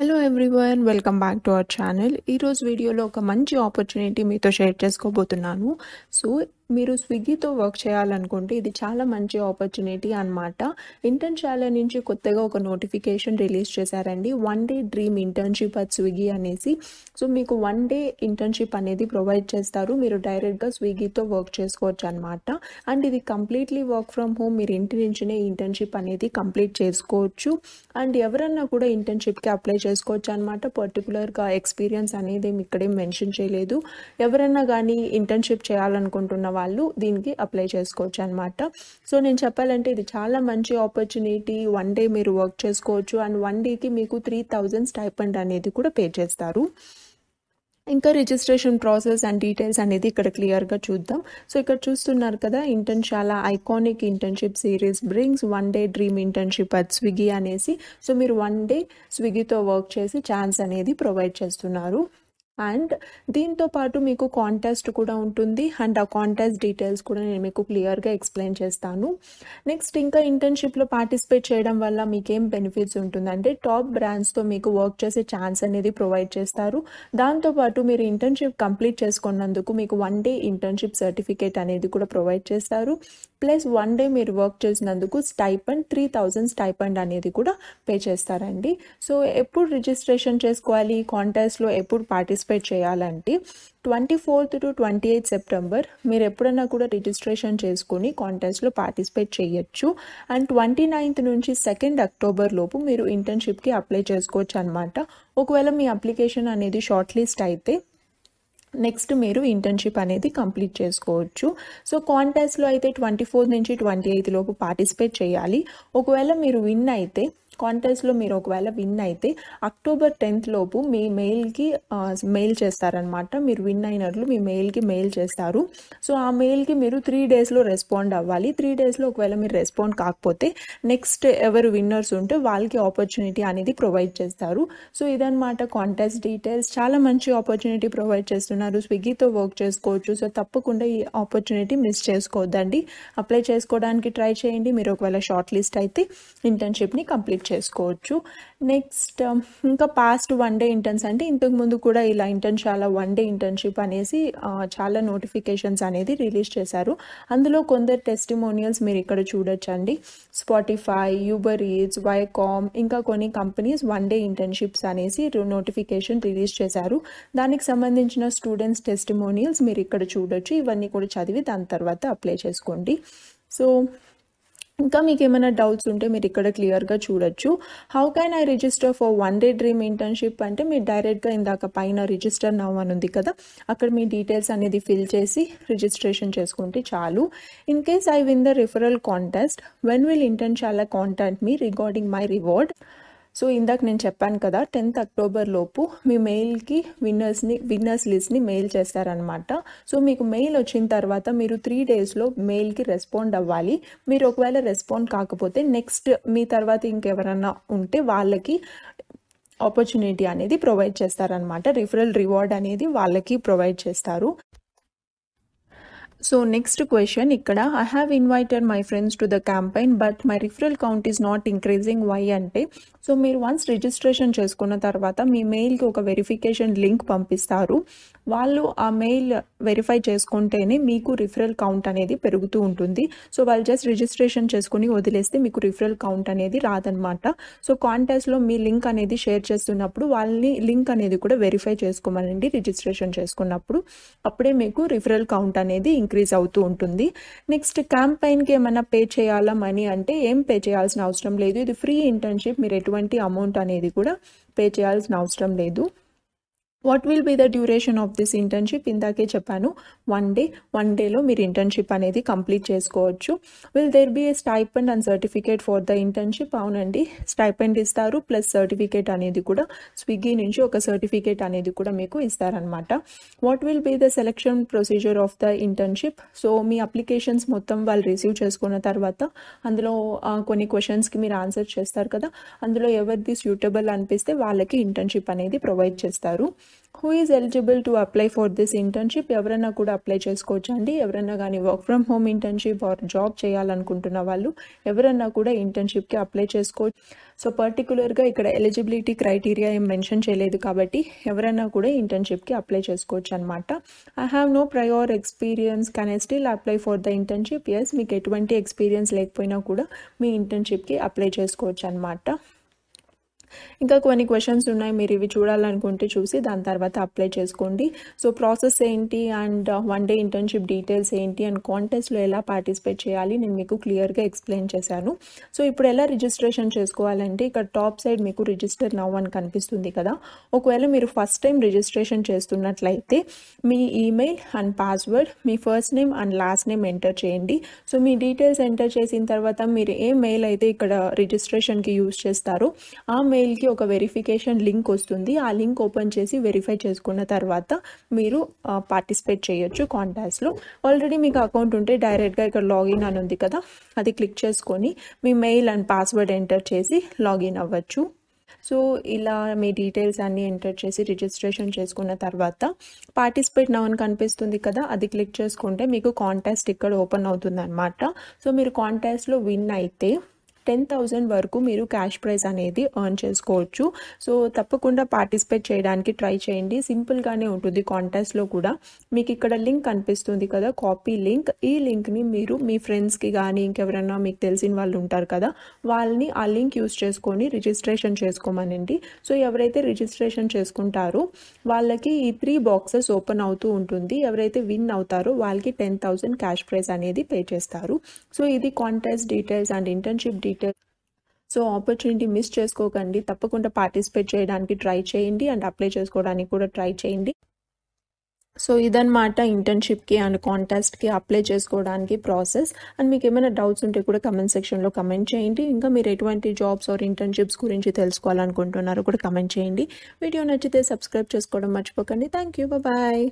hello everyone welcome back to our channel ఈరోజు వీడియోలో ఒక మంచి ఆపర్చునిటీ మీతో షేర్ చేసుకోబోతున్నాను సో మీరు స్విగ్గీతో వర్క్ చేయాలనుకుంటే ఇది చాలా మంచి ఆపర్చునిటీ అనమాట ఇంటర్న్షాల నుంచి కొత్తగా ఒక నోటిఫికేషన్ రిలీజ్ చేశారండి one day dream internship at Swiggy అనేసి సో మీకు వన్ డే ఇంటర్న్షిప్ అనేది ప్రొవైడ్ చేస్తారు మీరు డైరెక్ట్గా స్విగ్గీతో వర్క్ చేసుకోవచ్చు అనమాట అండ్ ఇది కంప్లీట్లీ వర్క్ ఫ్రమ్ హోమ్ మీరు ఇంటి నుంచినే ఇంటర్న్షిప్ అనేది కంప్లీట్ చేసుకోవచ్చు అండ్ ఎవరన్నా కూడా ఇంటర్న్షిప్కి అప్లై చేసుకోవచ్చు అనమాట పర్టికులర్గా ఎక్స్పీరియన్స్ అనేది ఇక్కడే మెన్షన్ చేయలేదు ఎవరన్నా కానీ ఇంటర్న్షిప్ చేయాలనుకుంటున్న వాళ్ళు దీనికి అప్లై చేసుకోవచ్చు అనమాట సో నేను చెప్పాలంటే ఇది చాలా మంచి ఆపర్చునిటీ వన్ డే మీరు వర్క్ చేసుకోవచ్చు అండ్ వన్ డేకి మీకు త్రీ థౌజండ్ స్టైపెండ్ అనేది కూడా పే చేస్తారు ఇంకా రిజిస్ట్రేషన్ ప్రాసెస్ అండ్ డీటెయిల్స్ అనేది ఇక్కడ క్లియర్గా చూద్దాం సో ఇక్కడ చూస్తున్నారు కదా ఇంటర్న్ చాలా iconic internship series brings one day dream internship at Swiggy అనేసి సో మీరు వన్ డే స్విగ్గీతో వర్క్ చేసి ఛాన్స్ అనేది ప్రొవైడ్ చేస్తున్నారు అండ్ దీంతో పాటు మీకు కాంటెస్ట్ కూడా ఉంటుంది అండ్ ఆ కాంటెస్ట్ డీటెయిల్స్ కూడా నేను మీకు క్లియర్గా ఎక్స్ప్లెయిన్ చేస్తాను నెక్స్ట్ ఇంకా ఇంటర్న్షిప్లో పార్టిసిపేట్ చేయడం వల్ల మీకు ఏం బెనిఫిట్స్ ఉంటుందంటే టాప్ బ్రాండ్స్తో మీకు వర్క్ చేసే ఛాన్స్ అనేది ప్రొవైడ్ చేస్తారు దాంతోపాటు మీరు ఇంటర్న్షిప్ కంప్లీట్ చేసుకున్నందుకు మీకు వన్ డే ఇంటర్న్షిప్ సర్టిఫికేట్ అనేది కూడా ప్రొవైడ్ చేస్తారు ప్లస్ వన్ డే మీరు వర్క్ చేసినందుకు స్టైపండ్ త్రీ థౌజండ్ స్టైపండ్ అనేది కూడా పే చేస్తారండి సో ఎప్పుడు రిజిస్ట్రేషన్ చేసుకోవాలి కాంటెస్ట్లో ఎప్పుడు పార్టిసిపేట్ చేయాలంటే twenty fourth to twenty eighth September మీరు ఎప్పుడన్నా కూడా రిజిస్ట్రేషన్ చేసుకుని కాంటెస్ట్లో పార్టిసిపేట్ చేయొచ్చు అండ్ ట్వంటీ నైన్త్ నుంచి సెకండ్ అక్టోబర్ లోపు మీరు ఇంటర్న్షిప్కి అప్లై చేసుకోవచ్చు అనమాట ఒకవేళ మీ అప్లికేషన్ అనేది షార్ట్ లిస్ట్ అయితే నెక్స్ట్ మీరు ఇంటర్న్షిప్ అనేది కంప్లీట్ చేసుకోవచ్చు సో కాంటెస్ట్లో అయితే ట్వంటీ ఫోర్ నుంచి ట్వంటీ ఎయిత్ లోపు పార్టిసిపేట్ చేయాలి ఒకవేళ మీరు విన్ అయితే కాంటెస్ట్లో మీరు ఒకవేళ విన్ అయితే అక్టోబర్ టెన్త్ లోపు మీ మెయిల్కి మెయిల్ చేస్తారనమాట మీరు విన్ అయినట్లు మీ మెయిల్కి మెయిల్ చేస్తారు సో ఆ మెయిల్కి మీరు త్రీ డేస్లో రెస్పాండ్ అవ్వాలి త్రీ డేస్లో ఒకవేళ మీరు రెస్పాండ్ కాకపోతే నెక్స్ట్ ఎవరు విన్నర్స్ ఉంటే వాళ్ళకి ఆపర్చునిటీ అనేది ప్రొవైడ్ చేస్తారు సో ఇదనమాట కాంటెస్ట్ డీటెయిల్స్ చాలా మంచి ఆపర్చునిటీ ప్రొవైడ్ చేస్తున్నారు స్విగ్గీతో వర్క్ చేసుకోవచ్చు సో తప్పకుండా ఈ ఆపర్చునిటీ మిస్ చేసుకోవద్దండి అప్లై చేసుకోవడానికి ట్రై చేయండి మీరు ఒకవేళ షార్ట్ లిస్ట్ అయితే ఇంటర్న్షిప్ని కంప్లీట్ చేసుకోవచ్చు నెక్స్ట్ um, ఇంకా పాస్ట్ వన్ డే ఇంటర్న్స్ అంటే ఇంతకు ముందు కూడా ఇలా ఇంటర్న్ చాలా వన్ డే ఇంటర్న్షిప్ అనేసి చాలా నోటిఫికేషన్స్ అనేది రిలీజ్ చేశారు అందులో కొందరు టెస్టిమోనియల్స్ మీరు ఇక్కడ చూడొచ్చండి స్పాటిఫై యూబర్ ఈజ్ వైకామ్ ఇంకా కొన్ని కంపెనీస్ వన్ డే ఇంటర్న్షిప్స్ అనేసి నోటిఫికేషన్ రిలీజ్ చేశారు దానికి సంబంధించిన స్టూడెంట్స్ టెస్టిమోనియల్స్ మీరు ఇక్కడ చూడొచ్చు ఇవన్నీ కూడా చదివి దాని తర్వాత అప్లై చేసుకోండి సో ఇంకా మీకు ఏమైనా డౌట్స్ ఉంటే మీరు ఇక్కడ క్లియర్గా చూడొచ్చు how can I register for one day dream internship అంటే మీరు డైరెక్ట్గా ఇందాక పైన రిజిస్టర్ నవ్ అని ఉంది కదా అక్కడ మీ డీటెయిల్స్ అనేది ఫిల్ చేసి రిజిస్ట్రేషన్ చేసుకుంటే చాలు in case I win the referral contest when will Internshala contact me regarding my reward so ఇందాక నేను చెప్పాను కదా టెన్త్ అక్టోబర్ లోపు మీ మెయిల్కి విన్నర్స్ని విన్నర్స్ లిస్ట్ని మెయిల్ చేస్తారనమాట సో మీకు మెయిల్ వచ్చిన తర్వాత మీరు త్రీ డేస్లో మెయిల్కి రెస్పాండ్ అవ్వాలి మీరు ఒకవేళ రెస్పాండ్ కాకపోతే నెక్స్ట్ మీ తర్వాత ఇంకెవరన్నా ఉంటే వాళ్ళకి ఆపర్చునిటీ అనేది ప్రొవైడ్ చేస్తారనమాట రిఫరల్ రివార్డ్ అనేది వాళ్ళకి ప్రొవైడ్ చేస్తారు సో నెక్స్ట్ క్వశ్చన్ ఇక్కడ I have invited my friends to the campaign but my referral count is not increasing why అంటే సో మీరు వన్స్ రిజిస్ట్రేషన్ చేసుకున్న తర్వాత మీ మెయిల్కి ఒక వెరిఫికేషన్ లింక్ పంపిస్తారు వాళ్ళు ఆ మెయిల్ వెరిఫై చేసుకుంటేనే మీకు రిఫరల్ కౌంట్ అనేది పెరుగుతూ ఉంటుంది సో వాళ్ళు జస్ట్ రిజిస్ట్రేషన్ చేసుకుని వదిలేస్తే మీకు రిఫరల్ కౌంట్ అనేది రాదనమాట సో కాంటాక్ట్స్లో మీ లింక్ అనేది షేర్ చేస్తున్నప్పుడు వాళ్ళని లింక్ అనేది కూడా వెరిఫై చేసుకోమనండి రిజిస్ట్రేషన్ చేసుకున్నప్పుడు అప్పుడే మీకు రిఫరల్ కౌంట్ అనేది ఇంక్రీజ్ అవుతూ ఉంటుంది నెక్స్ట్ క్యాంపైన్కి ఏమైనా పే చేయాలా మనీ అంటే ఏం పే చేయాల్సిన అవసరం లేదు ఇది ఫ్రీ ఇంటర్న్షిప్ మీరు ఎటువంటి అమౌంట్ అనేది కూడా పే చేయాల్సిన అవసరం లేదు what will be the duration of this internship ఇందాకే చెప్పాను వన్ డే వన్ డేలో మీరు ఇంటర్న్షిప్ అనేది కంప్లీట్ చేసుకోవచ్చు will there be a stipend and certificate for the internship అవునండి స్టైపెండ్ ఇస్తారు ప్లస్ సర్టిఫికేట్ అనేది కూడా స్విగ్గీ నుంచి ఒక సర్టిఫికేట్ అనేది కూడా మీకు ఇస్తారనమాట what will be the selection procedure of the internship so మీ అప్లికేషన్స్ మొత్తం వాళ్ళు రిసీవ్ చేసుకున్న తర్వాత అందులో కొన్ని క్వశ్చన్స్కి మీరు ఆన్సర్ చేస్తారు కదా అందులో ఎవరిది సూటబుల్ అనిపిస్తే వాళ్ళకి ఇంటర్న్షిప్ అనేది ప్రొవైడ్ చేస్తారు who is eligible to apply for this internship ఎవరైనా కూడా అప్లై చేసుకోవచ్చు అండి ఎవరైనా కానీ work from home internship or job చేయాలనుకుంటున్న వాళ్ళు ఎవరైనా కూడా ఇంటర్న్షిప్కి అప్లై చేసుకోవచ్చు సో పర్టికులర్గా ఇక్కడ ఎలిజిబిలిటీ క్రైటీరియా ఏం మెన్షన్ చేయలేదు కాబట్టి ఎవరైనా కూడా ఇంటర్న్షిప్కి అప్లై చేసుకోవచ్చు అనమాట I have no prior experience can I still apply for the internship yes మీకు ఎటువంటి ఎక్స్పీరియన్స్ లేకపోయినా కూడా మీ ఇంటర్న్షిప్కి అప్లై చేసుకోవచ్చు అనమాట ఇంకా కొన్ని క్వశ్చన్స్ ఉన్నాయి మీరు ఇవి చూడాలనుకుంటే చూసి దాని తర్వాత అప్లై చేసుకోండి సో ప్రాసెస్ ఏంటి and one day internship details ఏంటి అండ్ కాంటెస్ట్లో ఎలా పార్టిసిపేట్ చేయాలి నేను మీకు క్లియర్గా ఎక్స్ప్లెయిన్ చేశాను సో ఇప్పుడు ఎలా రిజిస్ట్రేషన్ చేసుకోవాలంటే ఇక్కడ టాప్ సైడ్ మీకు రిజిస్టర్ నవ్ అని కనిపిస్తుంది కదా ఒకవేళ మీరు ఫస్ట్ టైం రిజిస్ట్రేషన్ చేస్తున్నట్లయితే మీ ఈమెయిల్ అండ్ పాస్వర్డ్ మీ first name and last name enter చేయండి సో మీ డీటెయిల్స్ ఎంటర్ చేసిన తర్వాత మీరు ఏ మెయిల్ అయితే ఇక్కడ రిజిస్ట్రేషన్కి యూజ్ చేస్తారో ఆ మెయిల్కి ఒక వెరిఫికేషన్ లింక్ వస్తుంది ఆ లింక్ ఓపెన్ చేసి వెరిఫై చేసుకున్న తర్వాత మీరు పార్టిసిపేట్ చేయొచ్చు కాంటాక్ట్స్లో ఆల్రెడీ మీకు అకౌంట్ ఉంటే డైరెక్ట్గా ఇక్కడ లాగిన్ అని ఉంది కదా అది క్లిక్ చేసుకొని మీ మెయిల్ అండ్ పాస్వర్డ్ ఎంటర్ చేసి లాగిన్ అవ్వచ్చు సో ఇలా మీ డీటెయిల్స్ అన్నీ ఎంటర్ చేసి రిజిస్ట్రేషన్ చేసుకున్న తర్వాత పార్టిసిపేట్ నవన్ కనిపిస్తుంది కదా అది క్లిక్ చేసుకుంటే మీకు కాంటాక్ట్ ఇక్కడ ఓపెన్ అవుతుంది అనమాట సో మీరు కాంటాక్ట్స్లో విన్ అయితే టెన్ థౌజండ్ వరకు మీరు క్యాష్ ప్రైజ్ అనేది ఎర్న్ చేసుకోవచ్చు సో తప్పకుండా పార్టిసిపేట్ చేయడానికి ట్రై చేయండి సింపుల్గానే ఉంటుంది కాంటెస్ట్లో కూడా మీకు ఇక్కడ లింక్ కనిపిస్తుంది కదా కాపీ లింక్ ఈ లింక్ని మీరు మీ ఫ్రెండ్స్కి కానీ ఇంకెవరైనా మీకు తెలిసిన వాళ్ళు ఉంటారు కదా వాళ్ళని ఆ లింక్ యూస్ చేసుకొని రిజిస్ట్రేషన్ చేసుకోమనండి సో ఎవరైతే రిజిస్ట్రేషన్ చేసుకుంటారో వాళ్ళకి ఈ త్రీ బాక్సెస్ ఓపెన్ అవుతూ ఉంటుంది ఎవరైతే విన్ అవుతారో వాళ్ళకి టెన్ థౌసండ్ క్యాష్ ప్రైజ్ అనేది పే చేస్తారు సో ఇది contest details and internship details right so opportunity miss చేసుకోకండి తప్పకుండా పార్టిసిపేట్ చేయడానికి ట్రై చేయండి అండ్ అప్లై చేసుకోవడానికి కూడా ట్రై చేయండి సో ఇదనమాట ఇంటర్న్షిప్కి అండ్ కాంటాక్ట్కి అప్లై చేసుకోవడానికి ప్రాసెస్ అండ్ మీకు ఏమైనా డౌట్స్ ఉంటే కూడా కమెంట్ సెక్షన్లో కమెంట్ చేయండి ఇంకా మీరు ఎటువంటి జాబ్స్ ఆర్ ఇంటర్న్షిప్స్ గురించి తెలుసుకోవాలనుకుంటున్నారో కూడా కమెంట్ చేయండి వీడియో నచ్చితే సబ్స్క్రైబ్ చేసుకోవడం మర్చిపోకండి థ్యాంక్ యూ బాయ్